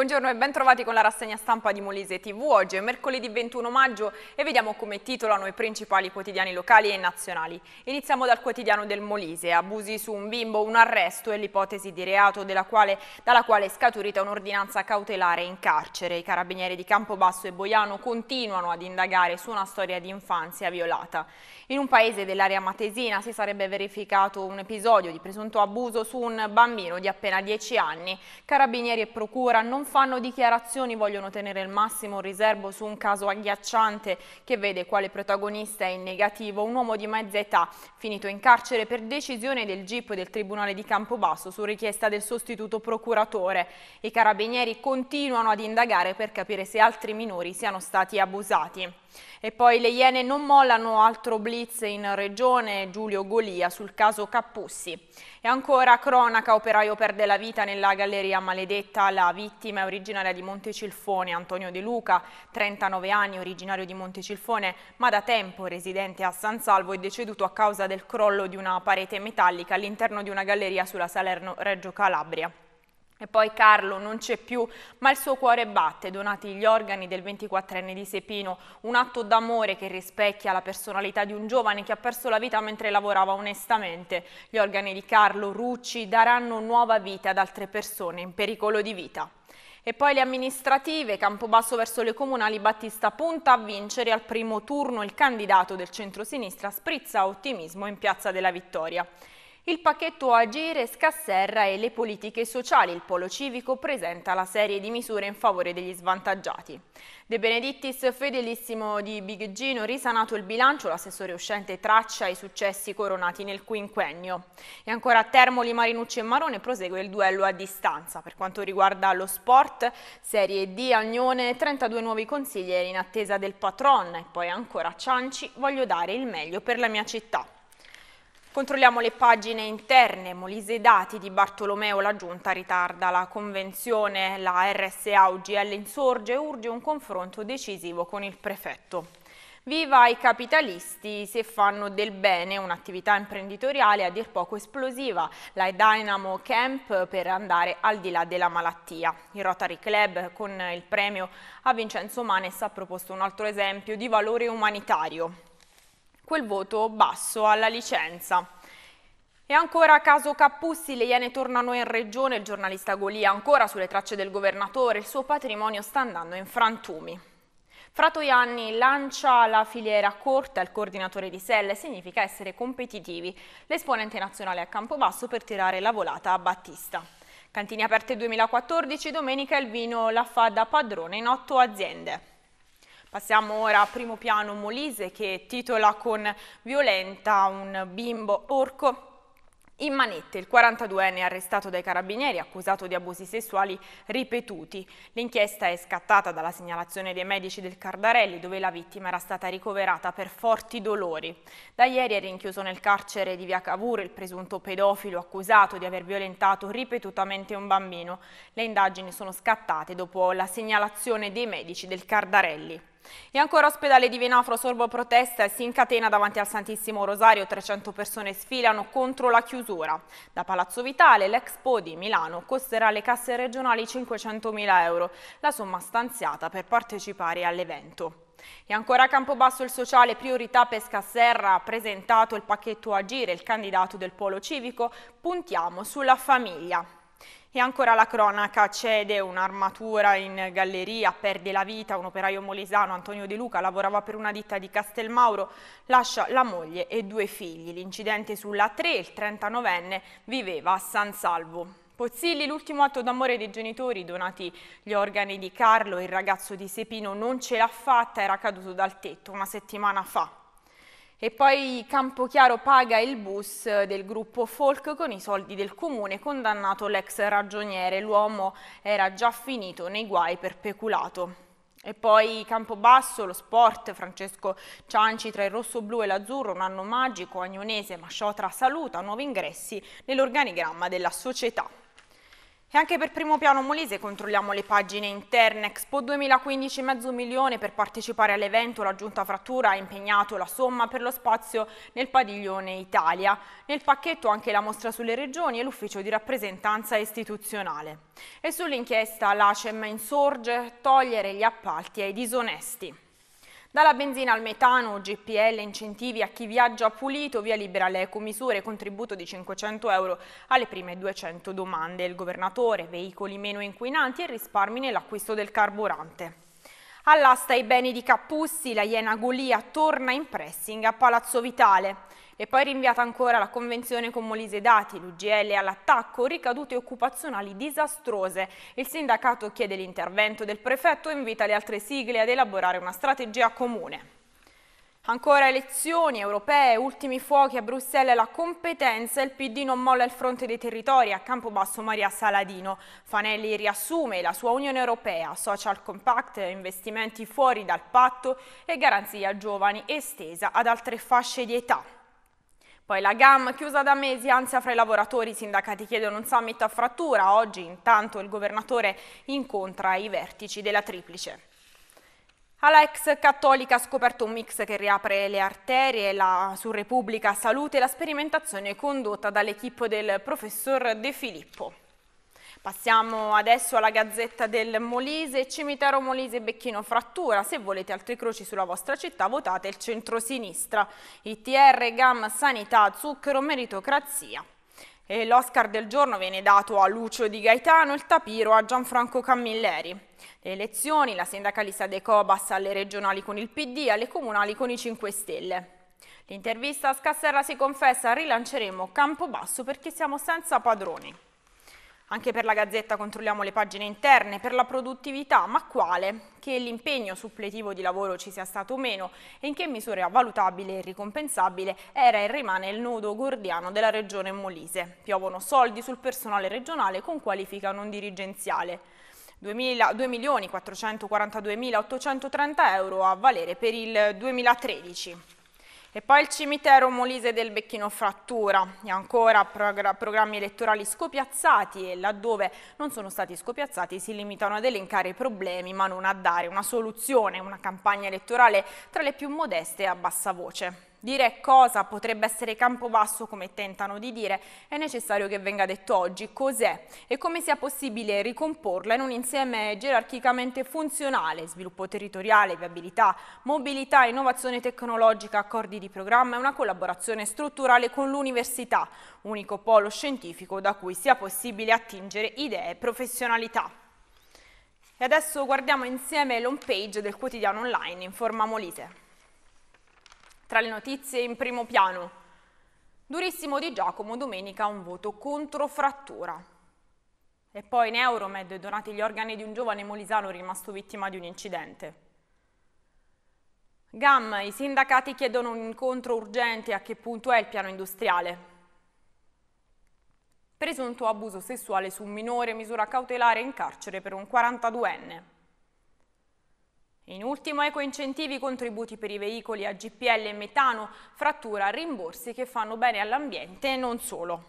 Buongiorno e ben trovati con la rassegna stampa di Molise TV. Oggi è mercoledì 21 maggio e vediamo come titolano i principali quotidiani locali e nazionali. Iniziamo dal quotidiano del Molise. Abusi su un bimbo, un arresto e l'ipotesi di reato quale, dalla quale è scaturita un'ordinanza cautelare in carcere. I carabinieri di Campobasso e Boiano continuano ad indagare su una storia di infanzia violata. In un paese dell'area matesina si sarebbe verificato un episodio di presunto abuso su un bambino di appena 10 anni. Carabinieri e procura non fanno dichiarazioni, vogliono tenere il massimo riservo su un caso agghiacciante che vede quale protagonista è in negativo un uomo di mezza età finito in carcere per decisione del GIP del Tribunale di Campobasso su richiesta del sostituto procuratore. I carabinieri continuano ad indagare per capire se altri minori siano stati abusati. E poi le Iene non mollano altro blitz in regione Giulio Golia sul caso Cappussi. E ancora cronaca, operaio perde la vita nella galleria maledetta, la vittima è originaria di Montecilfone, Antonio De Luca, 39 anni, originario di Montecilfone, ma da tempo residente a San Salvo, è deceduto a causa del crollo di una parete metallica all'interno di una galleria sulla Salerno-Reggio Calabria. E poi Carlo non c'è più, ma il suo cuore batte, donati gli organi del 24enne di Sepino, un atto d'amore che rispecchia la personalità di un giovane che ha perso la vita mentre lavorava onestamente. Gli organi di Carlo Rucci daranno nuova vita ad altre persone in pericolo di vita. E poi le amministrative, Campobasso verso le comunali, Battista punta a vincere al primo turno il candidato del centro-sinistra, sprizza ottimismo in Piazza della Vittoria. Il pacchetto Agire Scasserra e le politiche sociali. Il Polo Civico presenta la serie di misure in favore degli svantaggiati. De Benedittis, fedelissimo di Big Gino, risanato il bilancio, l'assessore uscente traccia i successi coronati nel quinquennio. E ancora a Termoli, Marinucci e Marone prosegue il duello a distanza. Per quanto riguarda lo sport, Serie D, Agnone, 32 nuovi consiglieri in attesa del patron. E poi ancora a Cianci, voglio dare il meglio per la mia città. Controlliamo le pagine interne, Molise dati di Bartolomeo, la giunta ritarda la convenzione, la RSA UGL insorge, urge un confronto decisivo con il prefetto. Viva i capitalisti se fanno del bene, un'attività imprenditoriale a dir poco esplosiva, la Dynamo Camp per andare al di là della malattia. Il Rotary Club con il premio a Vincenzo Manes ha proposto un altro esempio di valore umanitario quel voto basso alla licenza. E ancora caso Cappussi, le Iene tornano in regione, il giornalista Golia ancora sulle tracce del governatore, il suo patrimonio sta andando in frantumi. Fratoianni lancia la filiera corta, il coordinatore di Selle significa essere competitivi, l'esponente nazionale a Campobasso per tirare la volata a Battista. Cantini aperte 2014, domenica il vino la fa da padrone in otto aziende. Passiamo ora a primo piano Molise che titola con Violenta un bimbo orco in manette il 42enne arrestato dai carabinieri accusato di abusi sessuali ripetuti. L'inchiesta è scattata dalla segnalazione dei medici del Cardarelli dove la vittima era stata ricoverata per forti dolori. Da ieri è rinchiuso nel carcere di Via Cavour il presunto pedofilo accusato di aver violentato ripetutamente un bambino. Le indagini sono scattate dopo la segnalazione dei medici del Cardarelli. E ancora ospedale di Venafro sorbo protesta e si incatena davanti al Santissimo Rosario, 300 persone sfilano contro la chiusura. Da Palazzo Vitale l'Expo di Milano costerà alle casse regionali 500.000 euro, la somma stanziata per partecipare all'evento. E ancora a Campobasso il sociale Priorità Pesca Serra ha presentato il pacchetto Agire, il candidato del Polo Civico, puntiamo sulla famiglia. E ancora la cronaca cede un'armatura in galleria, perde la vita un operaio molesano, Antonio De Luca, lavorava per una ditta di Castelmauro, lascia la moglie e due figli. L'incidente sulla 3, il 39enne, viveva a San Salvo. Pozzilli, l'ultimo atto d'amore dei genitori, donati gli organi di Carlo, il ragazzo di Sepino non ce l'ha fatta, era caduto dal tetto una settimana fa. E poi Campochiaro paga il bus del gruppo Folk con i soldi del comune, condannato l'ex ragioniere. L'uomo era già finito nei guai per peculato. E poi Campobasso, lo sport, Francesco Cianci tra il rosso-blu e l'azzurro, un anno magico, Agnonese, Masciotra saluta, nuovi ingressi nell'organigramma della società. E anche per primo piano Molise controlliamo le pagine interne. Expo 2015 mezzo milione per partecipare all'evento. La Giunta Frattura ha impegnato la somma per lo spazio nel padiglione Italia. Nel pacchetto anche la mostra sulle regioni e l'ufficio di rappresentanza istituzionale. E sull'inchiesta l'ACEM insorge togliere gli appalti ai disonesti. Dalla benzina al metano, GPL, incentivi a chi viaggia pulito, via libera alle ecomisure, contributo di 500 euro alle prime 200 domande. Il governatore, veicoli meno inquinanti e risparmi nell'acquisto del carburante. All'asta i beni di Capussi, la Iena Golia torna in pressing a Palazzo Vitale. E poi rinviata ancora la convenzione con Molise Dati, l'UGL all'attacco, ricadute occupazionali disastrose. Il sindacato chiede l'intervento del prefetto e invita le altre sigle ad elaborare una strategia comune. Ancora elezioni europee, ultimi fuochi a Bruxelles, la competenza, il PD non molla il fronte dei territori, a Campobasso Maria Saladino. Fanelli riassume la sua Unione Europea, social compact, investimenti fuori dal patto e garanzia giovani estesa ad altre fasce di età. Poi la GAM chiusa da mesi, ansia fra i lavoratori, i sindacati chiedono un summit a frattura, oggi intanto il governatore incontra i vertici della triplice. Alla ex cattolica ha scoperto un mix che riapre le arterie, la, su Repubblica Salute, la sperimentazione condotta dall'equipe del professor De Filippo. Passiamo adesso alla Gazzetta del Molise, cimitero Molise Becchino Frattura, se volete altre croci sulla vostra città votate il centro-sinistra, ITR, GAM, Sanità, Zucchero, Meritocrazia. L'Oscar del giorno viene dato a Lucio Di Gaetano, il tapiro a Gianfranco Camilleri. Le elezioni, la sindacalista De Cobas alle regionali con il PD, alle comunali con i 5 Stelle. L'intervista a Scassera si confessa, rilanceremo Campobasso perché siamo senza padroni. Anche per la Gazzetta controlliamo le pagine interne, per la produttività, ma quale? Che l'impegno suppletivo di lavoro ci sia stato o meno e in che misura valutabile e ricompensabile era e rimane il nodo gordiano della regione Molise. Piovono soldi sul personale regionale con qualifica non dirigenziale. 2.442.830 euro a valere per il 2013. E poi il cimitero Molise del Becchino Frattura e ancora programmi elettorali scopiazzati e laddove non sono stati scopiazzati si limitano ad elencare i problemi ma non a dare una soluzione, una campagna elettorale tra le più modeste e a bassa voce. Dire cosa potrebbe essere campo basso come tentano di dire, è necessario che venga detto oggi cos'è e come sia possibile ricomporla in un insieme gerarchicamente funzionale, sviluppo territoriale, viabilità, mobilità, innovazione tecnologica, accordi di programma e una collaborazione strutturale con l'università, unico polo scientifico da cui sia possibile attingere idee e professionalità. E adesso guardiamo insieme l'home page del quotidiano online Informa Molise. Tra le notizie in primo piano, durissimo di Giacomo, domenica un voto contro frattura. E poi in Euromed donati gli organi di un giovane molisano rimasto vittima di un incidente. GAM, i sindacati chiedono un incontro urgente a che punto è il piano industriale. Presunto abuso sessuale su un minore, misura cautelare in carcere per un 42enne. In ultimo ecoincentivi, contributi per i veicoli a GPL e metano, frattura, rimborsi che fanno bene all'ambiente e non solo.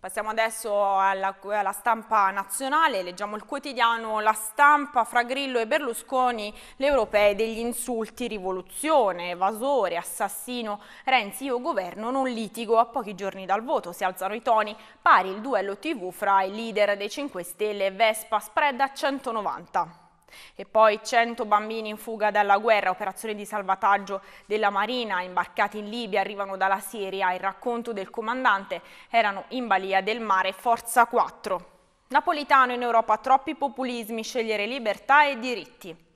Passiamo adesso alla, alla, stampa nazionale, leggiamo il quotidiano La stampa fra Grillo e Berlusconi, le europee degli insulti, rivoluzione, evasore, assassino, Renzi, io governo non litigo, a pochi giorni dal voto si alzano i toni, pari il duello tv fra i leader dei 5 Stelle e Vespa, spread a 190. E poi 100 bambini in fuga dalla guerra, operazione di salvataggio della Marina, imbarcati in Libia, arrivano dalla Siria. Il racconto del comandante erano in balia del mare Forza 4. Napolitano in Europa troppi populismi, scegliere libertà e diritti.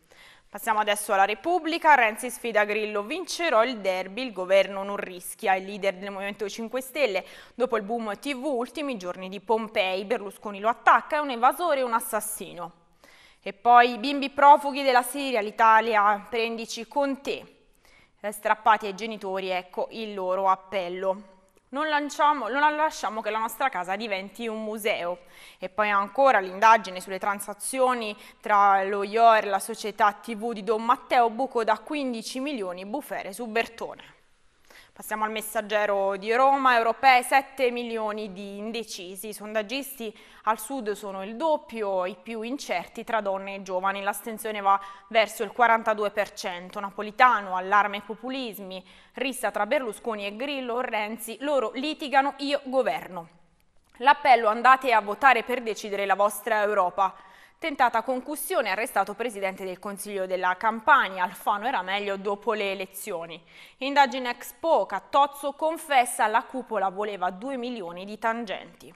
Passiamo adesso alla Repubblica, Renzi sfida Grillo, vincerò il derby, il governo non rischia, il leader del Movimento 5 Stelle, dopo il boom TV, ultimi giorni di Pompei, Berlusconi lo attacca, è un evasore e un assassino. E poi i bimbi profughi della Siria, l'Italia, prendici con te. Eh, strappati ai genitori, ecco il loro appello. Non, lanciamo, non lasciamo che la nostra casa diventi un museo. E poi ancora l'indagine sulle transazioni tra lo IOR e la società TV di Don Matteo, buco da 15 milioni, bufere su Bertone. Passiamo al messaggero di Roma, europee 7 milioni di indecisi, i sondaggisti al sud sono il doppio, i più incerti tra donne e giovani, l'astensione va verso il 42%, Napolitano, allarme ai populismi, rissa tra Berlusconi e Grillo, Renzi, loro litigano, io governo. L'appello andate a votare per decidere la vostra Europa. Tentata concussione, arrestato presidente del Consiglio della Campania, Alfano era meglio dopo le elezioni. Indagine Expo, Cattozzo Tozzo confessa la cupola voleva 2 milioni di tangenti.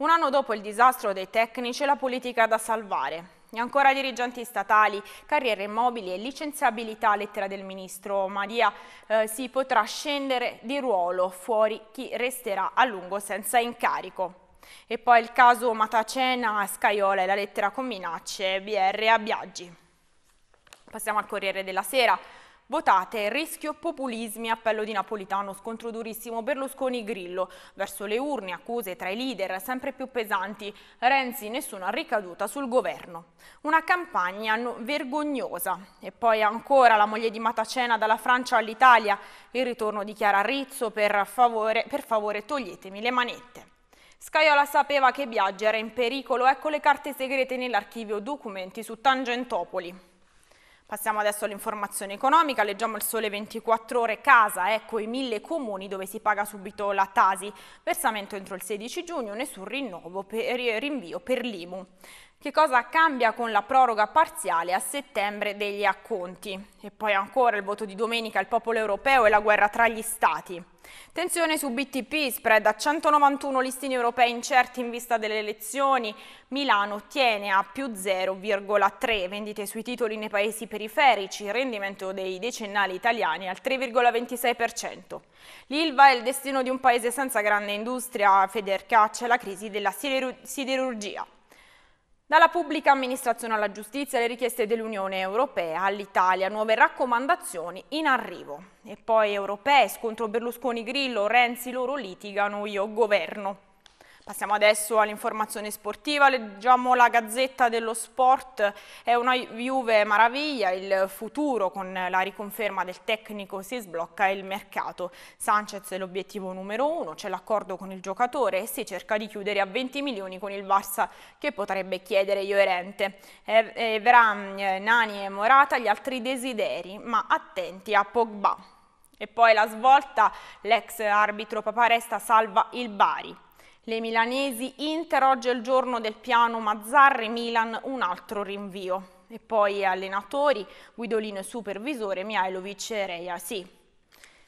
Un anno dopo il disastro dei tecnici, la politica da salvare. E ancora dirigenti statali, carriere immobili e licenziabilità, lettera del ministro Maria, eh, si potrà scendere di ruolo fuori chi resterà a lungo senza incarico. E poi il caso Matacena, Scaiola e la lettera con minacce, BR a Biaggi. Passiamo al Corriere della Sera. Votate, rischio populismi, appello di Napolitano, scontro durissimo Berlusconi-Grillo. Verso le urne, accuse tra i leader sempre più pesanti. Renzi, nessuna ricaduta sul governo. Una campagna vergognosa. E poi ancora la moglie di Matacena dalla Francia all'Italia. Il ritorno di Chiara Rizzo, per favore, per favore toglietemi le manette. Scaiola sapeva che Biaggi era in pericolo, ecco le carte segrete nell'archivio documenti su Tangentopoli. Passiamo adesso all'informazione economica, leggiamo il sole 24 ore, casa, ecco i mille comuni dove si paga subito la Tasi, versamento entro il 16 giugno, nessun rinnovo per, rinvio per l'Imu. Che cosa cambia con la proroga parziale a settembre degli acconti? E poi ancora il voto di domenica, il popolo europeo e la guerra tra gli stati. Tensione su BTP, spread a 191 listini europei incerti in vista delle elezioni. Milano ottiene a più 0,3, vendite sui titoli nei paesi periferici, rendimento dei decennali italiani al 3,26%. L'Ilva è il destino di un paese senza grande industria, Federcaccia e la crisi della siderurgia. Dalla pubblica amministrazione alla giustizia le richieste dell'Unione Europea all'Italia, nuove raccomandazioni in arrivo. E poi europee, scontro Berlusconi-Grillo, Renzi loro litigano, io governo. Passiamo adesso all'informazione sportiva, leggiamo la Gazzetta dello Sport, è una Juve maraviglia, il futuro con la riconferma del tecnico si sblocca il mercato. Sanchez è l'obiettivo numero uno, c'è l'accordo con il giocatore e si cerca di chiudere a 20 milioni con il Barça che potrebbe chiedere Llorente. Eh, Nani e Morata gli altri desideri, ma attenti a Pogba. E poi la svolta, l'ex arbitro Paparesta salva il Bari. Le milanesi, Inter oggi è il giorno del piano Mazzarri, Milan un altro rinvio. E poi allenatori, Guidolino e supervisore, Mihailovic e Reia, sì.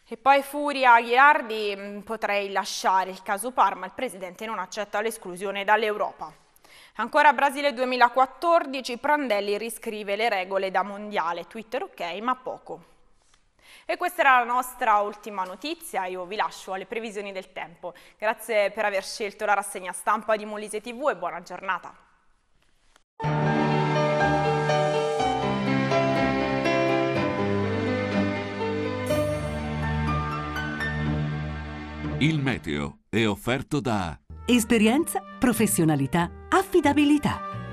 E poi Furia Ghirardi, mm, potrei lasciare il caso Parma, il presidente non accetta l'esclusione dall'Europa. Ancora Brasile 2014, Prandelli riscrive le regole da mondiale, Twitter ok ma poco. E questa era la nostra ultima notizia, io vi lascio alle previsioni del tempo. Grazie per aver scelto la rassegna stampa di Molise TV e buona giornata. Il meteo è offerto da Esperienza, professionalità, affidabilità.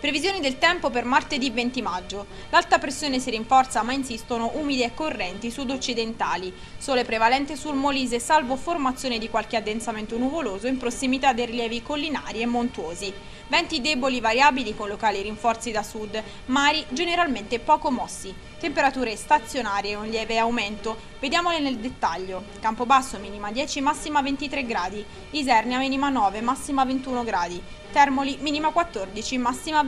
Previsioni del tempo per martedì 20 maggio. L'alta pressione si rinforza ma insistono umidi e correnti sud-occidentali. Sole prevalente sul Molise salvo formazione di qualche addensamento nuvoloso in prossimità dei rilievi collinari e montuosi. Venti deboli variabili con locali rinforzi da sud, mari generalmente poco mossi. Temperature stazionarie e un lieve aumento. Vediamole nel dettaglio. Campobasso minima 10, massima 23 gradi. Isernia minima 9, massima 21 gradi. Termoli minima 14, massima 20